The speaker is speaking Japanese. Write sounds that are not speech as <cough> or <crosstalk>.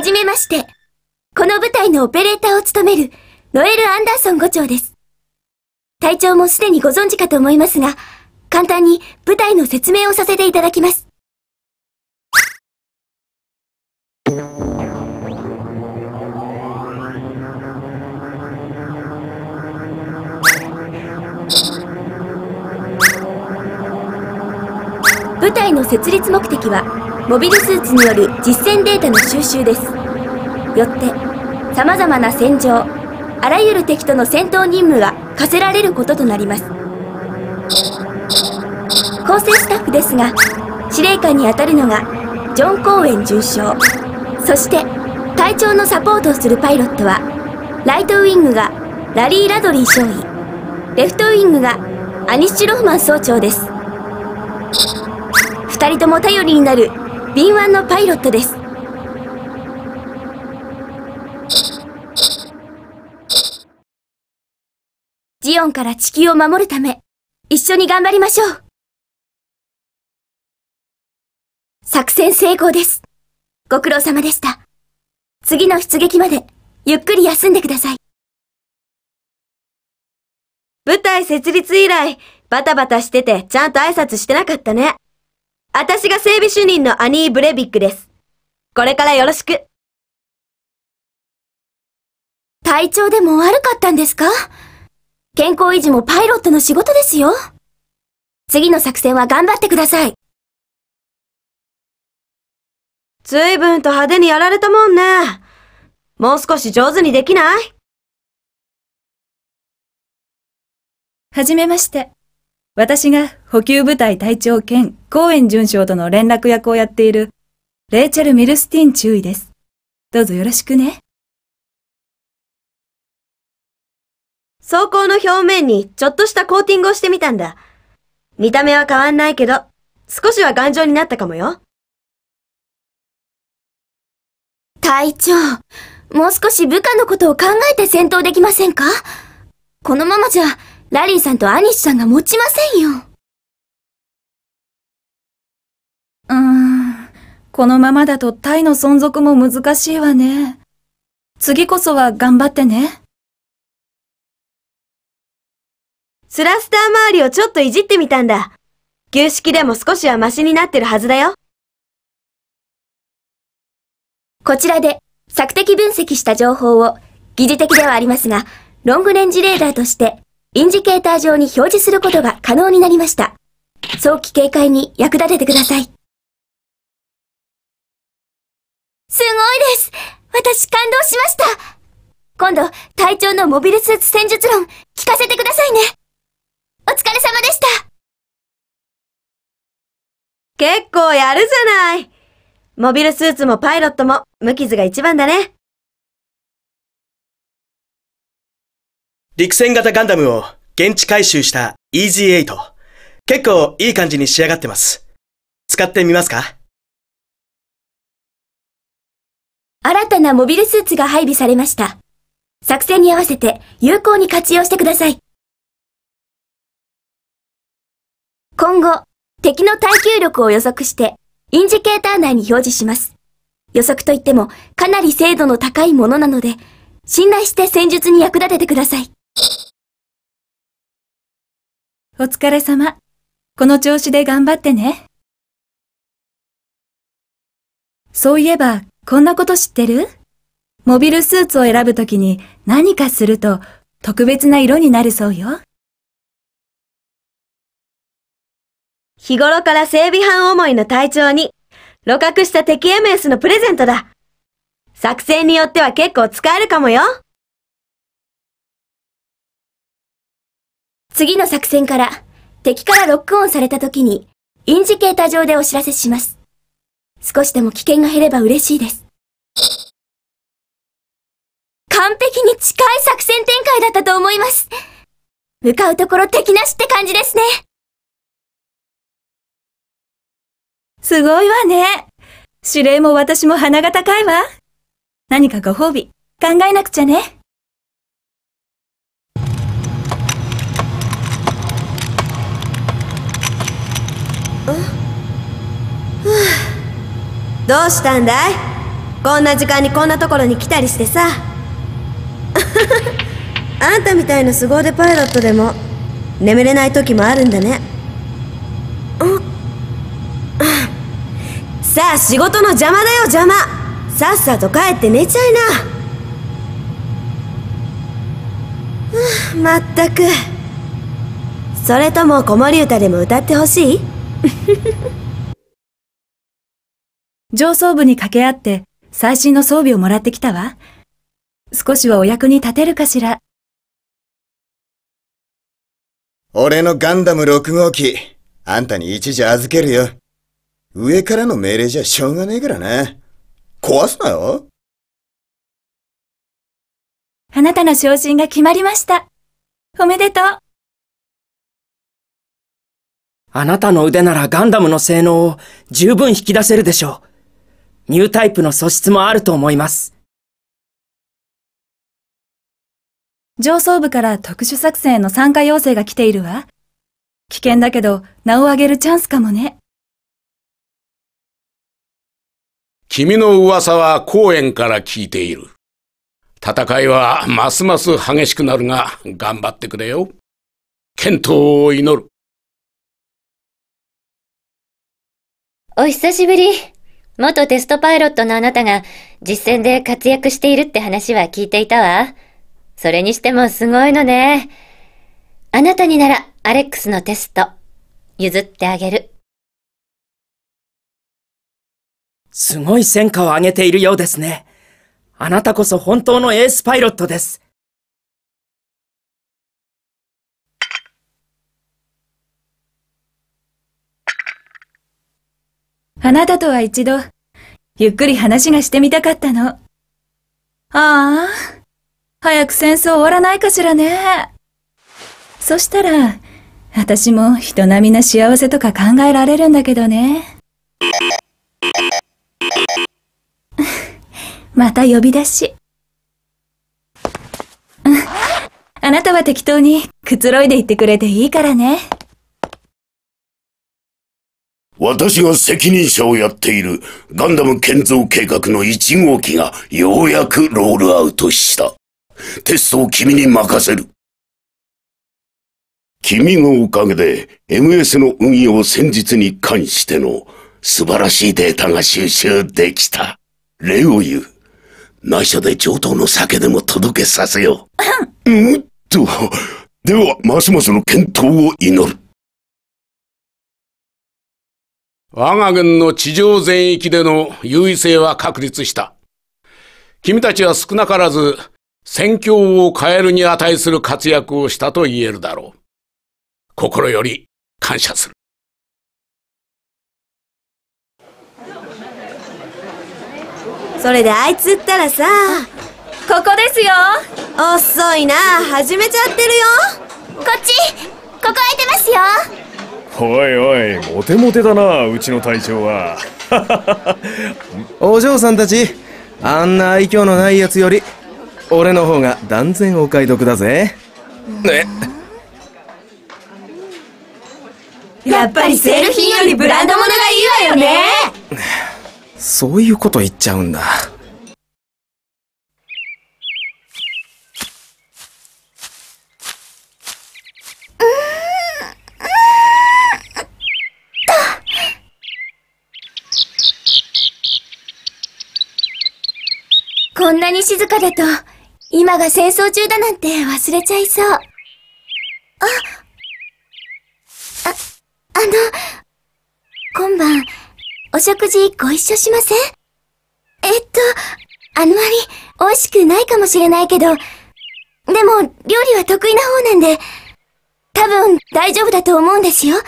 はじめまして。この部隊のオペレーターを務める、ノエル・アンダーソン伍長です。隊長もすでにご存知かと思いますが、簡単に部隊の説明をさせていただきます。部隊の設立目的はモビルスーツによる実践データの収集ですよって様々な戦場あらゆる敵との戦闘任務が課せられることとなります構成スタッフですが司令官にあたるのがジョン・コーエン准将そして隊長のサポートをするパイロットはライトウィングがラリー・ラドリー少尉レフトウィングがアニッシュ・ロフマン総長です2人とも頼りになる敏腕のパイロットですジオンから地球を守るため一緒に頑張りましょう作戦成功ですご苦労様でした次の出撃までゆっくり休んでください舞台設立以来バタバタしててちゃんと挨拶してなかったね私が整備主任のアニー・ブレビックです。これからよろしく。体調でも悪かったんですか健康維持もパイロットの仕事ですよ。次の作戦は頑張ってください。随分と派手にやられたもんね。もう少し上手にできないはじめまして。私が補給部隊隊長兼公園准将との連絡役をやっているレイチェル・ミルスティン注意です。どうぞよろしくね。装甲の表面にちょっとしたコーティングをしてみたんだ。見た目は変わんないけど、少しは頑丈になったかもよ。隊長、もう少し部下のことを考えて戦闘できませんかこのままじゃ、ラリーさんとアニシさんが持ちませんよ。うーん、このままだとタイの存続も難しいわね。次こそは頑張ってね。スラスター周りをちょっといじってみたんだ。牛式でも少しはマシになってるはずだよ。こちらで索敵分析した情報を疑似的ではありますが、ロングレンジレーダーとしてインジケーター上に表示することが可能になりました。早期警戒に役立ててください。すごいです私感動しました今度、隊長のモビルスーツ戦術論、聞かせてくださいねお疲れ様でした結構やるじゃないモビルスーツもパイロットも無傷が一番だね。陸戦型ガンダムを現地回収した EZ8。結構いい感じに仕上がってます。使ってみますか新たなモビルスーツが配備されました。作戦に合わせて有効に活用してください。今後、敵の耐久力を予測して、インジケーター内に表示します。予測といっても、かなり精度の高いものなので、信頼して戦術に役立ててください。お疲れ様。この調子で頑張ってね。そういえば、こんなこと知ってるモビルスーツを選ぶときに何かすると特別な色になるそうよ。日頃から整備班思いの隊長に、露覚した敵 MS のプレゼントだ。作戦によっては結構使えるかもよ。次の作戦から敵からロックオンされた時にインジケータ上でお知らせします。少しでも危険が減れば嬉しいです。完璧に近い作戦展開だったと思います。向かうところ敵なしって感じですね。すごいわね。指令も私も鼻が高いわ。何かご褒美、考えなくちゃね。どうしたんだいこんな時間にこんなところに来たりしてさ <laughs> あんたみたいな凄腕パイロットでも眠れない時もあるんだねさあ仕事の邪魔だよ邪魔さっさと帰って寝ちゃいなまったくそれとも子守歌でも歌ってほしい <laughs> 上層部に掛け合って最新の装備をもらってきたわ。少しはお役に立てるかしら。俺のガンダム6号機、あんたに一時預けるよ。上からの命令じゃしょうがねえからな。壊すなよ。あなたの昇進が決まりました。おめでとう。あなたの腕ならガンダムの性能を十分引き出せるでしょう。ニュータイプの素質もあると思います。上層部から特殊作戦への参加要請が来ているわ。危険だけど、名を上げるチャンスかもね。君の噂は公園から聞いている。戦いはますます激しくなるが、頑張ってくれよ。健闘を祈る。お久しぶり。元テストパイロットのあなたが実践で活躍しているって話は聞いていたわ。それにしてもすごいのね。あなたにならアレックスのテスト、譲ってあげる。すごい戦果を上げているようですね。あなたこそ本当のエースパイロットです。あなたとは一度、ゆっくり話がしてみたかったの。ああ、早く戦争終わらないかしらね。そしたら、私も人並みな幸せとか考えられるんだけどね。<laughs> また呼び出し。あなたは適当にくつろいでいってくれていいからね。私が責任者をやっているガンダム建造計画の1号機がようやくロールアウトした。テストを君に任せる。君のおかげで MS の運用戦術に関しての素晴らしいデータが収集できた。礼を言う。内緒で上等の酒でも届けさせよう。<laughs> うんと。では、ますますの健闘を祈る。我が軍の地上全域での優位性は確立した。君たちは少なからず戦況を変えるに値する活躍をしたと言えるだろう。心より感謝する。それであいつったらさ、ここですよ遅いな、始めちゃってるよこっち、ここ空いてますよおいおいモテモテだなうちの隊長は <laughs> お嬢さんたちあんな愛嬌のないやつより俺の方が断然お買い得だぜねやっぱりセール品よりブランド物がいいわよね <sighs> そういうこと言っちゃうんだこんなに静かだと、今が戦争中だなんて忘れちゃいそう。あ、あ、あの、今晩、お食事ご一緒しませんえっと、あんまり美味しくないかもしれないけど、でも料理は得意な方なんで、多分大丈夫だと思うんですよ。ね